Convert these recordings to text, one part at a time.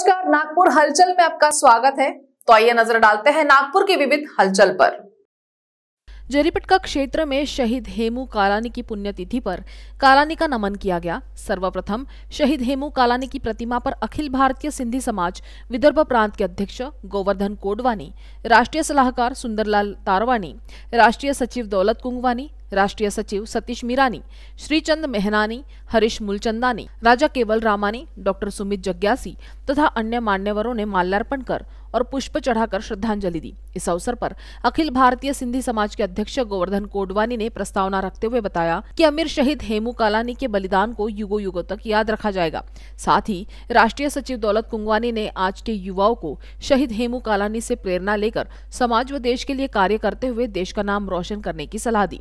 नमस्कार नागपुर हलचल में आपका स्वागत है तो आइए नजर डालते हैं नागपुर की विविध हलचल पर जरीपटका क्षेत्र में शहीद हेमू कालानी की पुण्यतिथि पर कालानी का नमन किया गया सर्वप्रथम शहीद हेमू कालानी की प्रतिमा पर अखिल भारतीय सिंधी समाज विदर्भ प्रांत के अध्यक्ष गोवर्धन कोडवानी राष्ट्रीय सलाहकार सुंदरलाल तारवानी राष्ट्रीय सचिव दौलत कुंगवानी राष्ट्रीय सचिव सतीश मीरानी श्रीचंद मेहनानी हरीश मूलचंदानी राजा केवल रामानी डॉक्टर सुमित जग्यासी तथा अन्य मान्यवरों ने माल्यार्पण कर और पुष्प चढ़ाकर श्रद्धांजलि दी इस अवसर पर अखिल भारतीय सिंधी समाज के अध्यक्ष गोवर्धन कोडवानी ने प्रस्तावना रखते हुए बताया कि अमीर शहीद हेमू कालानी के बलिदान को युगो युगो तक याद रखा जाएगा साथ ही राष्ट्रीय सचिव दौलत कुंगवानी ने आज के युवाओं को शहीद हेमू कालानी से प्रेरणा लेकर समाज व देश के लिए कार्य करते हुए देश का नाम रोशन करने की सलाह दी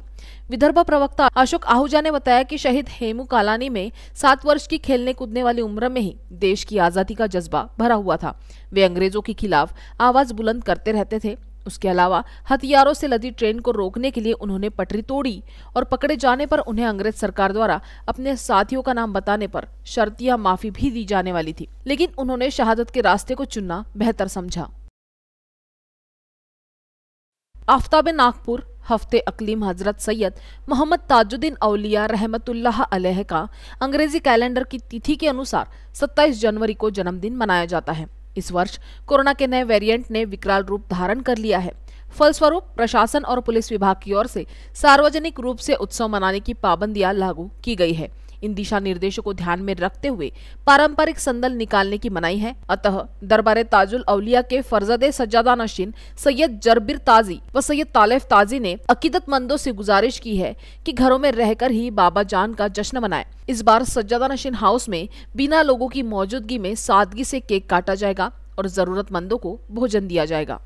विदर्भ प्रवक्ता अशोक आहूजा ने बताया की शहीद हेमू कालानी में सात वर्ष की खेलने कूदने वाली उम्र में ही देश की आजादी का जज्बा भरा हुआ था वे अंग्रेजों के खिलाफ आवाज बुलंद करते रहते थे उसके अलावा हथियारों से लदी ट्रेन को रोकने के लिए उन्होंने पटरी तोड़ी और पकड़े जाने पर उन्हें अंग्रेज सरकार द्वारा अपने साथियों का नाम बताने पर शर्तिया माफी भी दी जाने वाली थी लेकिन उन्होंने शहादत के रास्ते को चुनना बेहतर समझा आफ्ताब नागपुर हफ्ते अकलीम हजरत सैयद मोहम्मद ताजुद्दीन अलिया रहमतुल्लाह अलह का अंग्रेजी कैलेंडर की तिथि के अनुसार 27 जनवरी को जन्मदिन मनाया जाता है इस वर्ष कोरोना के नए वेरिएंट ने विकराल रूप धारण कर लिया है फलस्वरूप प्रशासन और पुलिस विभाग की ओर से सार्वजनिक रूप से उत्सव मनाने की पाबंदियां लागू की गई है इन दिशा निर्देशों को ध्यान में रखते हुए पारंपरिक संदल निकालने की मनाई है अतः दरबार ताजुल अवलिया के फर्जदे सज्जादा नशीन सैयद जरबिर ताजी व सैयद तालेफ ताजी ने अकीदतमंदों से गुजारिश की है कि घरों में रहकर ही बाबा जान का जश्न मनाए इस बार सज्जादा नशीन हाउस में बिना लोगों की मौजूदगी में सादगी से केक काटा जाएगा और जरूरतमंदों को भोजन दिया जाएगा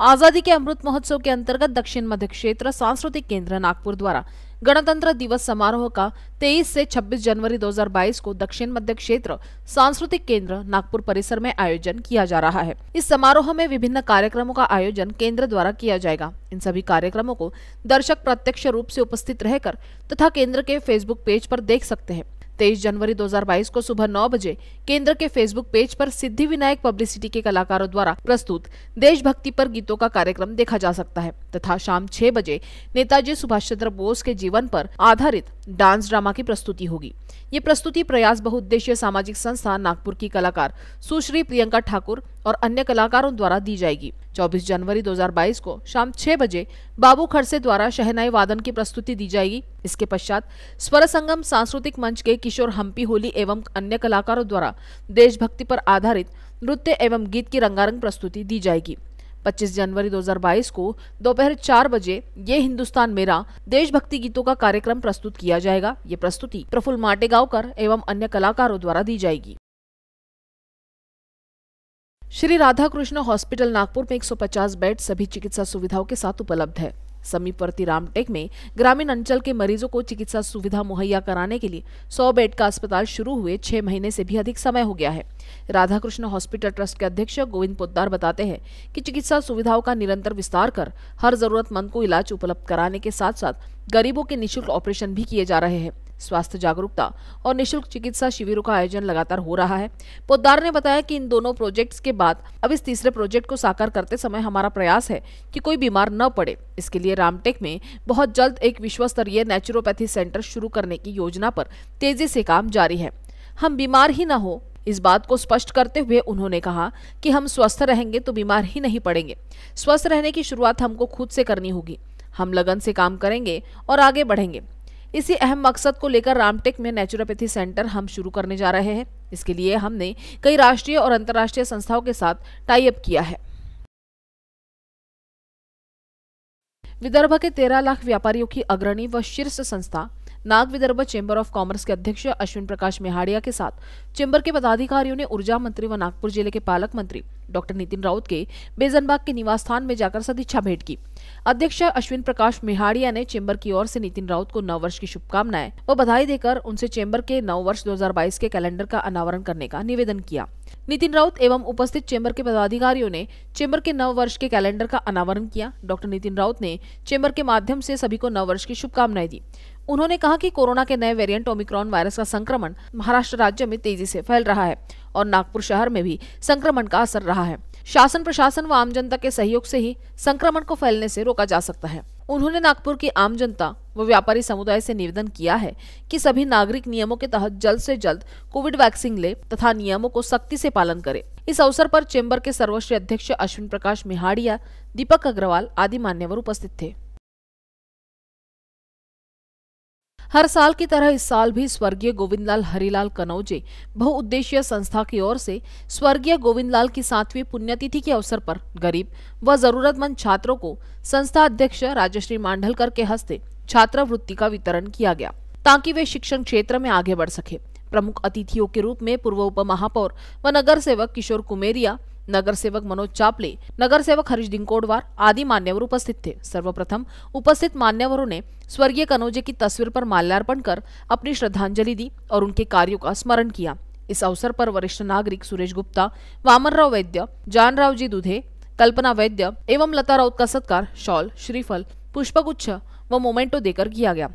आजादी के अमृत महोत्सव के अंतर्गत दक्षिण मध्य क्षेत्र सांस्कृतिक केंद्र नागपुर द्वारा गणतंत्र दिवस समारोह का 23 से 26 जनवरी 2022 को दक्षिण मध्य क्षेत्र सांस्कृतिक केंद्र नागपुर परिसर में आयोजन किया जा रहा है इस समारोह में विभिन्न कार्यक्रमों का आयोजन केंद्र द्वारा किया जाएगा इन सभी कार्यक्रमों को दर्शक प्रत्यक्ष रूप से उपस्थित रहकर तथा केंद्र के फेसबुक पेज पर देख सकते हैं तेईस जनवरी 2022 को सुबह नौ बजे केंद्र के फेसबुक पेज पर सिद्धि विनायक पब्लिसिटी के कलाकारों द्वारा प्रस्तुत देशभक्ति पर गीतों का कार्यक्रम देखा जा सकता है तथा शाम छह बजे नेताजी सुभाष चंद्र बोस के जीवन पर आधारित डांस ड्रामा की प्रस्तुति होगी ये प्रस्तुति प्रयास बहुउद्देशीय सामाजिक संस्था नागपुर की कलाकार सुश्री प्रियंका ठाकुर और अन्य कलाकारों द्वारा दी जाएगी 24 जनवरी 2022 को शाम 6 बजे बाबू खरसे द्वारा शहनाई वादन की प्रस्तुति दी जाएगी इसके पश्चात स्वर संगम सांस्कृतिक मंच के किशोर हम्पी होली एवं अन्य कलाकारों द्वारा देशभक्ति पर आधारित नृत्य एवं गीत की रंगारंग प्रस्तुति दी जाएगी 25 जनवरी 2022 को दोपहर चार बजे ये हिंदुस्तान मेरा देशभक्ति गीतों का कार्यक्रम प्रस्तुत किया जाएगा ये प्रस्तुति प्रफुल्ल माटेगावकर एवं अन्य कलाकारों द्वारा दी जाएगी श्री राधा कृष्ण हॉस्पिटल नागपुर में 150 बेड सभी चिकित्सा सुविधाओं के साथ उपलब्ध है समीपवर्ती रामटेक में ग्रामीण अंचल के मरीजों को चिकित्सा सुविधा मुहैया कराने के लिए 100 बेड का अस्पताल शुरू हुए छह महीने से भी अधिक समय हो गया है राधाकृष्ण हॉस्पिटल ट्रस्ट के अध्यक्ष गोविंद पोद्दार बताते हैं कि चिकित्सा सुविधाओं का निरंतर विस्तार कर हर जरूरतमंद को इलाज उपलब्ध कराने के साथ साथ गरीबों के निःशुल्क ऑपरेशन भी किए जा रहे हैं स्वास्थ्य जागरूकता और निशुल्क चिकित्सा शिविरों का आयोजन लगातार हो रहा है पोदार ने बताया कि इन दोनों प्रोजेक्ट्स के बाद अब इस तीसरे प्रोजेक्ट को साकार करते समय हमारा प्रयास है कि कोई बीमार न पड़े इसके लिए रामटेक में बहुत जल्द एक विश्व स्तरीय नेचुरोपैथी सेंटर शुरू करने की योजना पर तेजी से काम जारी है हम बीमार ही न हो इस बात को स्पष्ट करते हुए उन्होंने कहा कि हम स्वस्थ रहेंगे तो बीमार ही नहीं पड़ेंगे स्वस्थ रहने की शुरुआत हमको खुद से करनी होगी हम लगन से काम करेंगे और आगे बढ़ेंगे इसी अहम मकसद को लेकर रामटेक में नेचुरोपैथी सेंटर हम शुरू करने जा रहे हैं इसके लिए हमने कई राष्ट्रीय और अंतर्राष्ट्रीय संस्थाओं के साथ टाइप किया है विदर्भ के तेरह लाख व्यापारियों की अग्रणी व शीर्ष संस्था Nag Vidarbha chamber of commerce के अध्यक्ष अश्विन प्रकाश मेहाड़िया के साथ चेंबर के पदाधिकारियों ने ऊर्जा मंत्री व नागपुर जिले के पालक मंत्री डॉक्टर नितिन राउत के बेजनबाग के निवास स्थान में जाकर सदिच्छा भेंट की अध्यक्ष अश्विन प्रकाश मिहाड़िया ने चेंबर की ओर से नितिन राउत को नव वर्ष की शुभकामनाएं व बधाई देकर उनसे चेंबर के नव वर्ष 2022 के कैलेंडर का अनावरण करने का निवेदन किया नितिन राउत एवं उपस्थित चेंबर के पदाधिकारियों ने चेंबर के नव वर्ष के कैलेंडर का अनावरण किया डॉक्टर नितिन राउत ने चेंबर के माध्यम से सभी को नव वर्ष की शुभकामनाएं दी उन्होंने कहा कि कोरोना के नए वेरिएंट ओमिक्रॉन वायरस का संक्रमण महाराष्ट्र राज्य में तेजी से फैल रहा है और नागपुर शहर में भी संक्रमण का असर रहा है शासन प्रशासन व आम जनता के सहयोग से ही संक्रमण को फैलने से रोका जा सकता है उन्होंने नागपुर की आम जनता व व्यापारी समुदाय से निवेदन किया है कि सभी नागरिक नियमों के तहत जल्द से जल्द कोविड वैक्सीन ले तथा नियमों को सख्ती से पालन करें इस अवसर पर चेंबर के सर्वश्री अध्यक्ष अश्विन प्रकाश मिहाड़िया दीपक अग्रवाल आदि मान्यवर उपस्थित थे हर साल की तरह इस साल भी स्वर्गीय गोविंदलाल हरिलाल कनौजे बहुउद्देशीय संस्था की ओर से स्वर्गीय गोविंदलाल की सातवीं पुण्यतिथि के अवसर पर गरीब व जरूरतमंद छात्रों को संस्था अध्यक्ष राजश्री मांडलकर के हस्ते छात्रवृत्ति का वितरण किया गया ताकि वे शिक्षण क्षेत्र में आगे बढ़ सके प्रमुख अतिथियों के रूप में पूर्व उप महापौर व नगर सेवक किशोर कुमेरिया नगर सेवक मनोज चापले नगर सेवक हरीश दिंकोडवार आदि मान्यवर उपस्थित थे सर्वप्रथम उपस्थित मान्यवरों ने स्वर्गीय कनौजे की तस्वीर पर माल्यार्पण कर अपनी श्रद्धांजलि दी और उनके कार्यों का स्मरण किया इस अवसर पर वरिष्ठ नागरिक सुरेश गुप्ता वामनराव वैद्य जानराव जी दुधे कल्पना वैद्य एवं लता राउत का सत्कार शॉल श्रीफल पुष्पगुच्छ व मोमेंटो देकर किया गया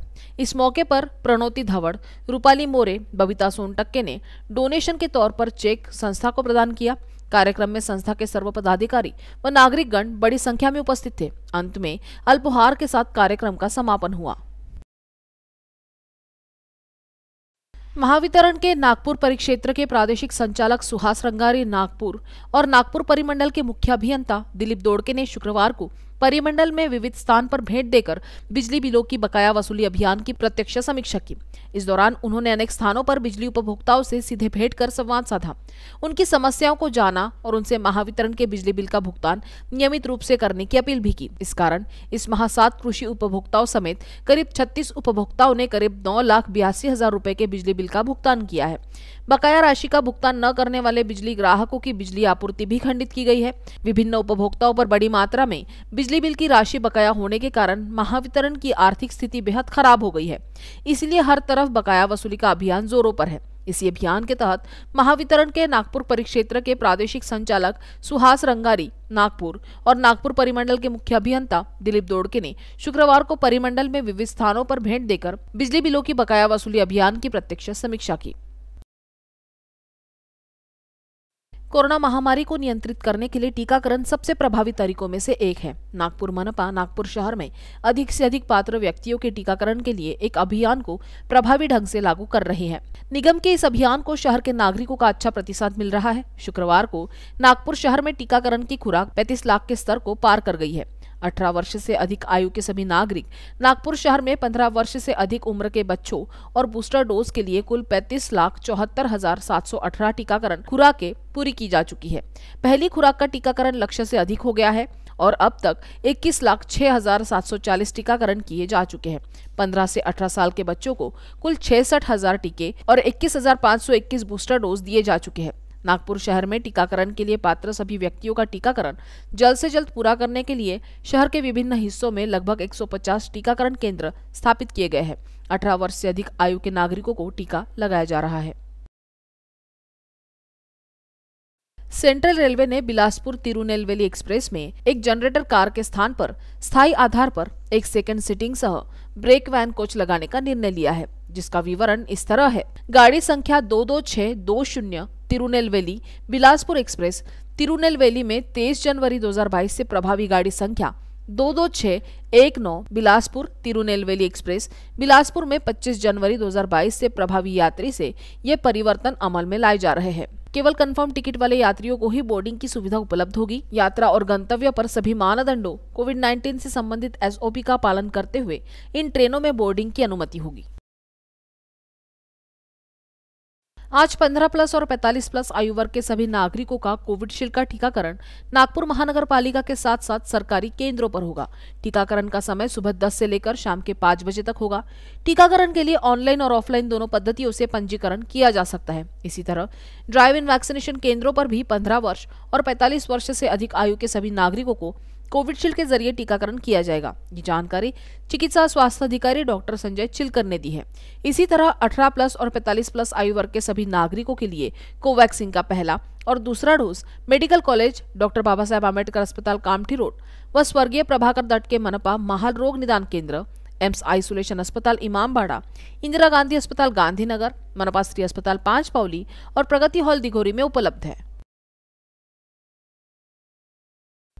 इस मौके पर प्रणोति धवड़ रूपाली मोरे बबीता सोनटक्के ने डोनेशन के तौर पर चेक संस्था को प्रदान किया कार्यक्रम में संस्था के सर्व पदाधिकारी व नागरिक गण बड़ी संख्या में उपस्थित थे अंत में अल्पहार के साथ कार्यक्रम का समापन हुआ महावितरण के नागपुर परिक्षेत्र के प्रादेशिक संचालक सुहास रंगारी नागपुर और नागपुर परिमंडल के मुख्य अभियंता दिलीप दोड़के ने शुक्रवार को परिमंडल में विविध स्थान पर भेंट देकर बिजली बिलों की बकाया वसूली अभियान की प्रत्यक्ष समीक्षा की इस दौरान उन्होंने अनेक स्थानों पर बिजली उपभोक्ताओं से सीधे भेंट कर संवाद साधा उनकी समस्याओं को जाना और उनसे महावितरण के बिजली बिल का भुगतान नियमित रूप से करने की अपील भी की इस कारण इस महासात सात कृषि उपभोक्ताओं समेत करीब छत्तीस उपभोक्ताओं ने करीब नौ लाख बयासी हजार रूपए के बिजली बिल का भुगतान किया है बकाया राशि का भुगतान न करने वाले बिजली ग्राहकों की बिजली आपूर्ति भी खंडित की गई है विभिन्न उपभोक्ताओं पर बड़ी मात्रा में बिजली बिल की राशि बकाया होने के कारण महावितरण की आर्थिक स्थिति बेहद खराब हो गई है इसलिए हर तरफ बकाया वसूली का अभियान जोरों पर है इसी अभियान के तहत महावितरण के नागपुर परिक्षेत्र के प्रादेशिक संचालक सुहास रंगारी नागपुर और नागपुर परिमंडल के मुख्य अभियंता दिलीप दोड़के ने शुक्रवार को परिमंडल में विविध स्थानों पर भेंट देकर बिजली बिलों की बकाया वसूली अभियान की प्रत्यक्ष समीक्षा की कोरोना महामारी को नियंत्रित करने के लिए टीकाकरण सबसे प्रभावी तरीकों में से एक है नागपुर मनपा नागपुर शहर में अधिक से अधिक पात्र व्यक्तियों के टीकाकरण के लिए एक अभियान को प्रभावी ढंग से लागू कर रही है निगम के इस अभियान को शहर के नागरिकों का अच्छा प्रतिसाद मिल रहा है शुक्रवार को नागपुर शहर में टीकाकरण की खुराक पैंतीस लाख के स्तर को पार कर गई है अठारह वर्ष से अधिक आयु के सभी नागरिक नागपुर शहर में पंद्रह वर्ष से अधिक उम्र के बच्चों और बूस्टर डोज के लिए कुल पैंतीस लाख चौहत्तर हजार सात सौ अठारह टीकाकरण खुराके पूरी की जा चुकी है पहली खुराक का टीकाकरण लक्ष्य से अधिक हो गया है और अब तक 21 लाख छह हजार सात सौ चालीस टीकाकरण किए जा चुके हैं 15 से 18 साल के बच्चों को कुल छियासठ हजार टीके और इक्कीस हजार पाँच सौ इक्कीस बूस्टर डोज दिए जा चुके हैं नागपुर शहर में टीकाकरण के लिए पात्र सभी व्यक्तियों का टीकाकरण जल्द से जल्द पूरा करने के लिए शहर के विभिन्न हिस्सों में लगभग 150 टीकाकरण केंद्र स्थापित किए गए हैं अठारह वर्ष से अधिक आयु के नागरिकों को टीका लगाया जा रहा है सेंट्रल रेलवे ने बिलासपुर तिरुनेलवेली एक्सप्रेस में एक जनरेटर कार के स्थान पर स्थायी आधार पर एक सेकेंड सीटिंग सह ब्रेक वैन कोच लगाने का निर्णय लिया है जिसका विवरण इस तरह है गाड़ी संख्या दो दो छह दो शून्य तिरुनेलवेली बिलासपुर एक्सप्रेस तिरुनेलवेली में 23 जनवरी 2022 से प्रभावी गाड़ी संख्या दो दो छः एक नौ बिलासपुर तिरुनेलवेली एक्सप्रेस बिलासपुर में 25 जनवरी 2022 से प्रभावी यात्री से ये परिवर्तन अमल में लाए जा रहे हैं केवल कंफर्म टिकट वाले यात्रियों को ही बोर्डिंग की सुविधा उपलब्ध होगी यात्रा और गंतव्य पर सभी मानदंडों कोविड 19 से संबंधित एसओपी का पालन करते हुए इन ट्रेनों में बोर्डिंग की अनुमति होगी आज 15 प्लस और 45 प्लस आयु वर्ग के सभी नागरिकों का कोविडशील्ड का टीकाकरण नागपुर महानगर पालिका के साथ साथ सरकारी केंद्रों पर होगा टीकाकरण का समय सुबह 10 से लेकर शाम के 5 बजे तक होगा टीकाकरण के लिए ऑनलाइन और ऑफलाइन दोनों पद्धतियों से पंजीकरण किया जा सकता है इसी तरह ड्राइव इन वैक्सीनेशन केंद्रों पर भी पंद्रह वर्ष और पैंतालीस वर्ष से अधिक आयु के सभी नागरिकों को कोविडशील्ड के जरिए टीकाकरण किया जाएगा ये जानकारी चिकित्सा स्वास्थ्य अधिकारी डॉक्टर संजय चिलकर ने दी है इसी तरह 18 प्लस और 45 प्लस आयु वर्ग के सभी नागरिकों के लिए कोवैक्सीन का पहला और दूसरा dose medical college doctor Baba Saheb Ambedkar अस्पताल कामठी रोड व स्वर्गीय प्रभाकर दट के मनपा महाल रोग निदान केंद्र एम्स आइसोलेशन अस्पताल इमाम बाड़ा इंदिरा गांधी अस्पताल गांधीनगर मनपा स्त्री अस्पताल पांच पावली और प्रगति हॉल दिघोरी में उपलब्ध है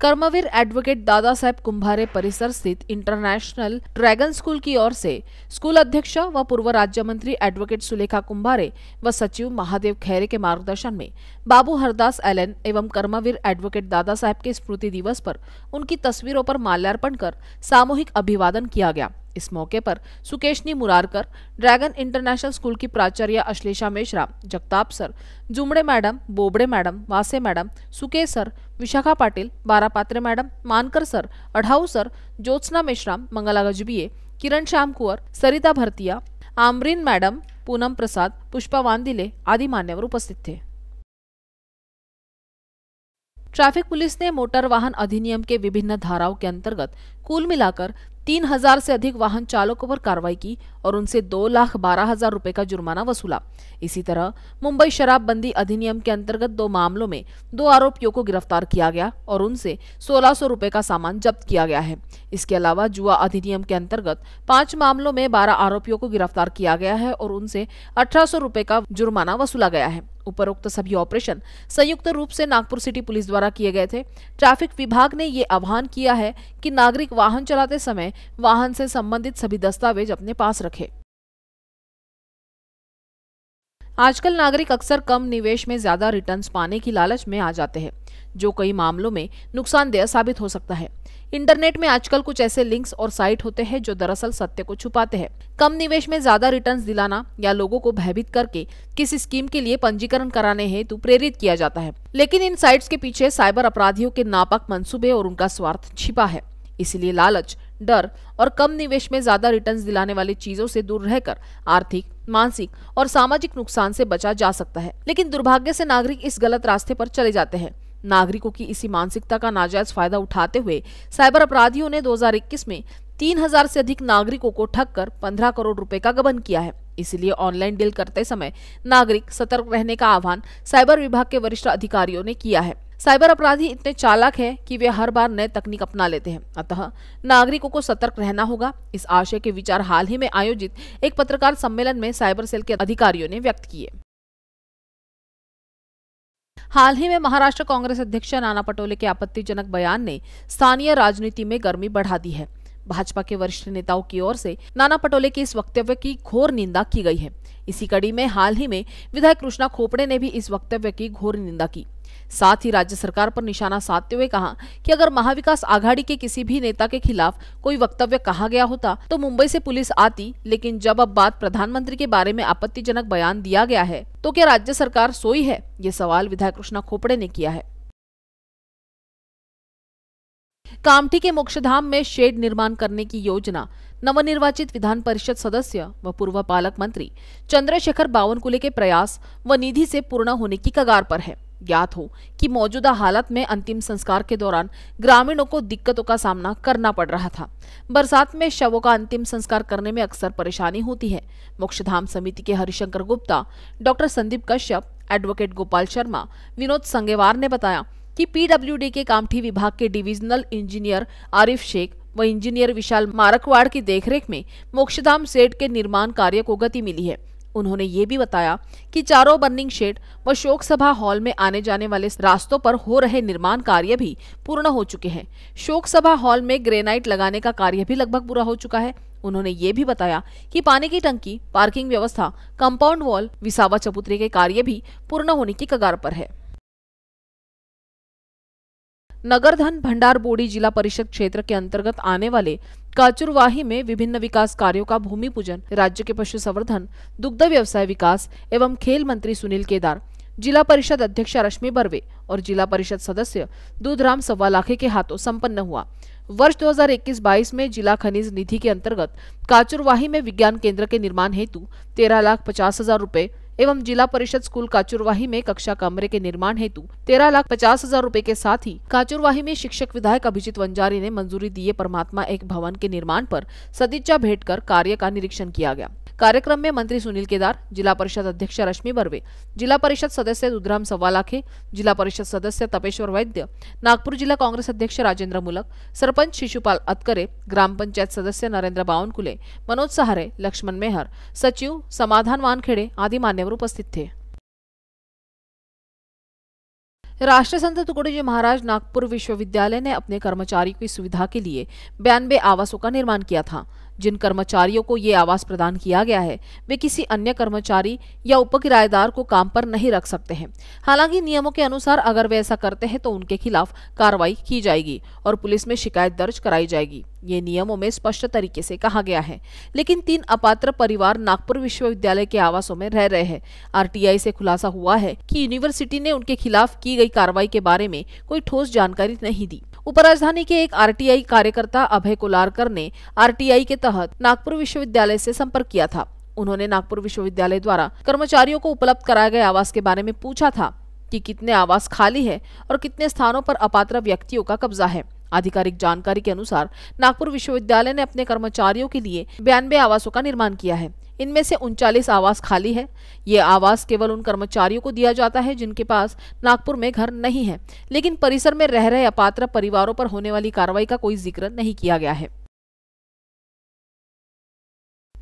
कर्मवीर एडवोकेट दादा साहेब कुंभारे परिसर स्थित इंटरनेशनल ड्रैगन स्कूल की ओर से स्कूल अध्यक्ष व पूर्व राज्य मंत्री एडवोकेट सुलेखा कुंभारे व सचिव महादेव खैरे के मार्गदर्शन में बाबू हरदास एलन एवं कर्मवीर एडवोकेट दादा साहेब के स्मृति दिवस पर उनकी तस्वीरों पर माल्यार्पण कर सामूहिक अभिवादन किया गया इस मौके पर Sukeshni Murarkar dragon international school की प्राचार्य Ashlesha Mishra Jagtap sir Jumde madam Bobde madam Wase madam Suke sir Vishakha Patil Bara Patre madam Mankar sir Adhau sir Jyotsna Meshram Mangala Gajbiye Kiran Shyam Kunwar Sarita Bhartia Amreen madam Poonam Prasad Pushpa Wandile आदि मान्यवर उपस्थित थे ट्रैफिक पुलिस ने मोटर वाहन अधिनियम के विभिन्न धाराओं के अंतर्गत कुल मिलाकर तीन हजार से अधिक वाहन चालकों पर कार्रवाई की और उनसे दो लाख बारह हजार रुपए का जुर्माना वसूला इसी तरह मुंबई शराबबंदी अधिनियम के अंतर्गत दो मामलों में दो आरोपियों को गिरफ्तार किया गया और उनसे सोलह सौ रुपए का सामान जब्त किया गया है इसके अलावा जुआ अधिनियम के अंतर्गत पांच मामलों में बारह आरोपियों को गिरफ्तार किया गया है और उनसे अठारह सौ का जुर्माना वसूला गया है उपरोक्त सभी ऑपरेशन संयुक्त रूप से नागपुर सिटी पुलिस द्वारा किए गए थे ट्रैफिक विभाग ने ये आह्वान किया है कि नागरिक वाहन चलाते समय वाहन से संबंधित सभी दस्तावेज अपने पास रखें आजकल नागरिक अक्सर कम निवेश में ज्यादा रिटर्न पाने की लालच में आ जाते हैं जो कई मामलों में नुकसानदेह साबित हो सकता है इंटरनेट में आजकल कुछ ऐसे लिंक्स और साइट होते हैं जो दरअसल सत्य को छुपाते हैं कम निवेश में ज्यादा रिटर्न्स दिलाना या लोगों को भयभीत करके किस स्कीम के लिए पंजीकरण कराने हेतु प्रेरित किया जाता है लेकिन इन साइट्स के पीछे साइबर अपराधियों के नापाक मंसूबे और उनका स्वार्थ छिपा है इसलिए लालच डर और कम निवेश में ज्यादा रिटर्न्स दिलाने वाली चीजों से दूर रहकर आर्थिक मानसिक और सामाजिक नुकसान से बचा जा सकता है लेकिन दुर्भाग्य से नागरिक इस गलत रास्ते पर चले जाते हैं नागरिकों की इसी मानसिकता का नाजायज फायदा उठाते हुए साइबर अपराधियों ने 2021 में 3000 से अधिक नागरिकों को ठग कर पंद्रह करोड़ रुपए का गबन किया है इसलिए ऑनलाइन डील करते समय नागरिक सतर्क रहने का आह्वान साइबर विभाग के वरिष्ठ अधिकारियों ने किया है साइबर अपराधी इतने चालाक हैं कि वे हर बार नए तकनीक अपना लेते हैं अतः नागरिकों को सतर्क रहना होगा इस आशय के विचार हाल ही में आयोजित एक पत्रकार सम्मेलन में साइबर सेल के अधिकारियों ने व्यक्त किए हाल ही में महाराष्ट्र कांग्रेस अध्यक्ष नाना पटोले के आपत्तिजनक बयान ने स्थानीय राजनीति में गर्मी बढ़ा दी है भाजपा के वरिष्ठ नेताओं की ओर से नाना पटोले के इस वक्तव्य की घोर निंदा की गई है इसी कड़ी में हाल ही में विधायक कृष्णा खोपड़े ने भी इस वक्तव्य की घोर निंदा की साथ ही राज्य सरकार पर निशाना साधते हुए कहा कि अगर महाविकास आघाड़ी के किसी भी नेता के खिलाफ कोई वक्तव्य कहा गया होता तो मुंबई से पुलिस आती लेकिन जब अब बात प्रधानमंत्री के बारे में आपत्तिजनक बयान दिया गया है तो क्या राज्य सरकार सोई है ये सवाल विधायक कृष्णा खोपड़े ने किया है कामठी के मोक्षधाम में शेड निर्माण करने की योजना नवनिर्वाचित विधान परिषद सदस्य व पूर्व पालक मंत्री चंद्रशेखर बावनकुले के प्रयास व निधि से पूर्ण होने की कगार पर है ज्ञात हो कि मौजूदा हालत में अंतिम संस्कार के दौरान ग्रामीणों को दिक्कतों का सामना करना पड़ रहा था बरसात में शवों का अंतिम संस्कार करने में अक्सर परेशानी होती है मोक्षधाम समिति के हरिशंकर गुप्ता डॉक्टर संदीप कश्यप एडवोकेट गोपाल शर्मा विनोद संगेवार ने बताया कि पीडब्ल्यूडी के कामठी विभाग के डिविजनल इंजीनियर आरिफ शेख व इंजीनियर विशाल मारकवाड़ की देखरेख में मोक्षधाम सेट के निर्माण कार्य को गति मिली है उन्होंने ये भी बताया कि चारों बर्निंग शेड व शोक सभा हॉल में आने जाने वाले रास्तों पर हो रहे निर्माण कार्य भी पूर्ण हो चुके हैं शोक सभा हॉल में ग्रेनाइट लगाने का कार्य भी लगभग पूरा हो चुका है उन्होंने ये भी बताया कि पानी की टंकी पार्किंग व्यवस्था कंपाउंड वॉल विसावा चपुत्री के कार्य भी पूर्ण होने की कगार पर है नगरधन भंडार बोड़ी जिला परिषद क्षेत्र के अंतर्गत आने वाले काचुरवाही में विभिन्न विकास कार्यों का भूमि पूजन राज्य के पशु संवर्धन दुग्ध व्यवसाय विकास एवं खेल मंत्री सुनील केदार जिला परिषद अध्यक्ष रश्मि बर्वे और जिला परिषद सदस्य दूधराम सव्वालाखे के हाथों संपन्न हुआ वर्ष 2021-22 में जिला खनिज निधि के अंतर्गत काचुरवाही में विज्ञान केंद्र के निर्माण हेतु तेरह लाख पचास हजार रूपए एवं जिला परिषद स्कूल काचुरवाही में कक्षा कमरे के निर्माण हेतु तेरह लाख पचास हजार रूपए के साथ ही काचुरवाही में शिक्षक विधायक अभिजीत वंजारी ने मंजूरी दिए परमात्मा एक भवन के निर्माण पर सदिच्छा भेंट कर कार्य का निरीक्षण किया गया कार्यक्रम में मंत्री सुनील केदार जिला परिषद अध्यक्ष रश्मि बर्वे जिला परिषद सदस्य रुद्राम सव्वालाखे जिला परिषद सदस्य तपेश्वर वैद्य नागपुर जिला कांग्रेस अध्यक्ष राजेंद्र मुलक सरपंच शिशुपाल अतकरे ग्राम पंचायत सदस्य नरेंद्र बावनकुले मनोज सहारे लक्ष्मण मेहर सचिव समाधान वानखेडे आदि मान्यवर उपस्थित थे राष्ट्रसंत तुकड़ोजी महाराज नागपुर विश्वविद्यालय ने अपने कर्मचारी की सुविधा के लिए बयानबे आवासों का निर्माण किया था जिन कर्मचारियों को ये आवास प्रदान किया गया है वे किसी अन्य कर्मचारी या उपकिराएदार को काम पर नहीं रख सकते हैं हालांकि नियमों के अनुसार अगर वे ऐसा करते हैं तो उनके खिलाफ कार्रवाई की जाएगी और पुलिस में शिकायत दर्ज कराई जाएगी ये नियमों में स्पष्ट तरीके से कहा गया है लेकिन तीन अपात्र परिवार नागपुर विश्वविद्यालय के आवासों में रह रहे हैं आरटीआई से खुलासा हुआ है कि यूनिवर्सिटी ने उनके खिलाफ की गई कार्रवाई के बारे में कोई ठोस जानकारी नहीं दी उपराजधानी के एक आरटीआई कार्यकर्ता अभय कोलारकर ने आरटीआई के तहत नागपुर विश्वविद्यालय से संपर्क किया था उन्होंने नागपुर विश्वविद्यालय द्वारा कर्मचारियों को उपलब्ध कराए गए आवास के बारे में पूछा था कि कितने आवास खाली है और कितने स्थानों पर अपात्र व्यक्तियों का कब्जा है आधिकारिक जानकारी के अनुसार नागपुर विश्वविद्यालय ने अपने कर्मचारियों के लिए बयानबे आवासों का निर्माण किया है इनमें से उनचालीस आवास खाली है ये आवास केवल उन कर्मचारियों को दिया जाता है जिनके पास नागपुर में घर नहीं है लेकिन परिसर में रह रहे अपात्र परिवारों पर होने वाली कार्रवाई का कोई जिक्र नहीं किया गया है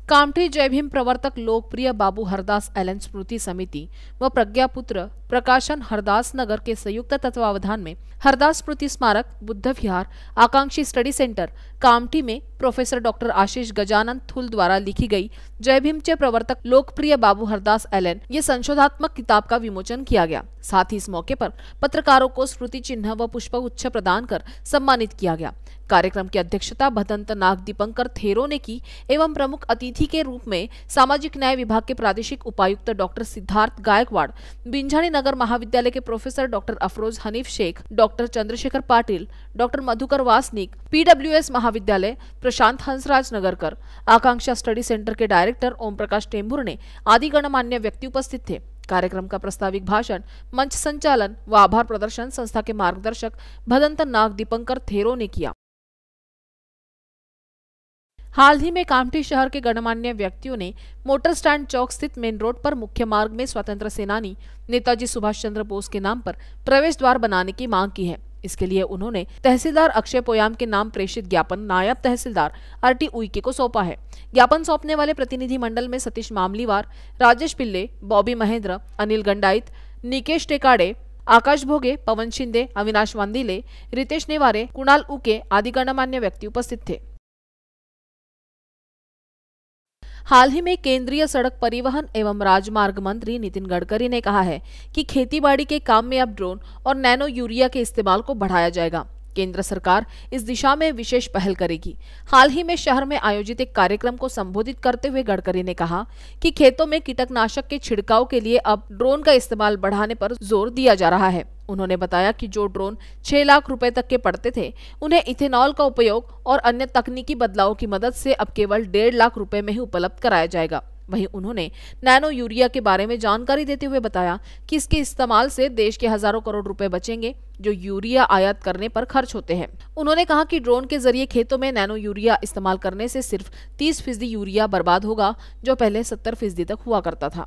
कामठी जय भीम प्रवर्तक लोकप्रिय बाबू हरदास एलन स्मृति समिति व प्रज्ञापुत्र प्रकाशन हरदास नगर के संयुक्त तत्वावधान में हरदास स्मृति स्मारक बुद्ध विहार आकांक्षी स्टडी सेंटर कामठी में प्रोफेसर डॉक्टर आशीष गजानन थुल द्वारा लिखी गई जय भीम भीमचे प्रवर्तक लोकप्रिय बाबू हरदास एलन ये संशोधात्मक किताब का विमोचन किया गया साथ ही इस मौके पर पत्रकारों को स्मृति चिन्ह व पुष्प पुष्पगुच्छ प्रदान कर सम्मानित किया गया कार्यक्रम की अध्यक्षता भदंत नाग दीपंकर थेरो ने की एवं प्रमुख अतिथि के रूप में सामाजिक न्याय विभाग के प्रादेशिक उपायुक्त डॉक्टर सिद्धार्थ गायकवाड़ बिंझाणी नगर महाविद्यालय के professor doctor Afroz Hanif Shaikh doctor Chandrashekhar Patil doctor Madhukar Wasnik PWS महाविद्यालय प्रशांत हंसराज नगरकर आकांक्षा स्टडी सेंटर के डायरेक्टर ओम प्रकाश टेम्बुर ने आदि गणमान्य व्यक्ति उपस्थित थे कार्यक्रम का प्रस्ताविक भाषण मंच संचालन व आभार प्रदर्शन संस्था के मार्गदर्शक भदंत नाग दीपंकर थेरो ने किया हाल ही में कामठी शहर के गणमान्य व्यक्तियों ने मोटर स्टैंड चौक स्थित मेन रोड पर मुख्य मार्ग में स्वतंत्र सेनानी नेताजी सुभाष चंद्र बोस के नाम पर प्रवेश द्वार बनाने की मांग की है इसके लिए उन्होंने तहसीलदार अक्षय पोयाम के नाम प्रेषित ज्ञापन नायब तहसीलदार आर टी उइके को सौंपा है ज्ञापन सौंपने वाले प्रतिनिधि मंडल में सतीश मामलीवार राजेश पिल्ले बॉबी महेंद्र अनिल गंडाइत निकेश टेकाडे आकाश भोगे पवन शिंदे अविनाश वंदीले रितेश नेवारे कुणाल उके आदि गणमान्य व्यक्ति उपस्थित थे हाल ही में केंद्रीय सड़क परिवहन एवं राजमार्ग मंत्री नितिन गडकरी ने कहा है कि खेतीबाड़ी के काम में अब ड्रोन और नैनो यूरिया के इस्तेमाल को बढ़ाया जाएगा केंद्र सरकार इस दिशा में विशेष पहल करेगी हाल ही में शहर में आयोजित एक कार्यक्रम को संबोधित करते हुए गडकरी ने कहा कि खेतों में कीटकनाशक के छिड़काव के लिए अब ड्रोन का इस्तेमाल बढ़ाने पर जोर दिया जा रहा है उन्होंने बताया कि जो ड्रोन 6 लाख रुपए तक के पड़ते थे उन्हें इथेनॉल का उपयोग और अन्य तकनीकी बदलाव की मदद से अब केवल डेढ़ लाख रुपए में ही उपलब्ध कराया जाएगा वहीं उन्होंने नैनो यूरिया के बारे में जानकारी देते हुए बताया कि इसके इस्तेमाल से देश के हजारों करोड़ रुपए बचेंगे जो यूरिया आयात करने पर खर्च होते हैं उन्होंने कहा कि ड्रोन के जरिए खेतों में नैनो यूरिया इस्तेमाल करने से सिर्फ 30 फीसदी यूरिया बर्बाद होगा जो पहले 70 फीसदी तक हुआ करता था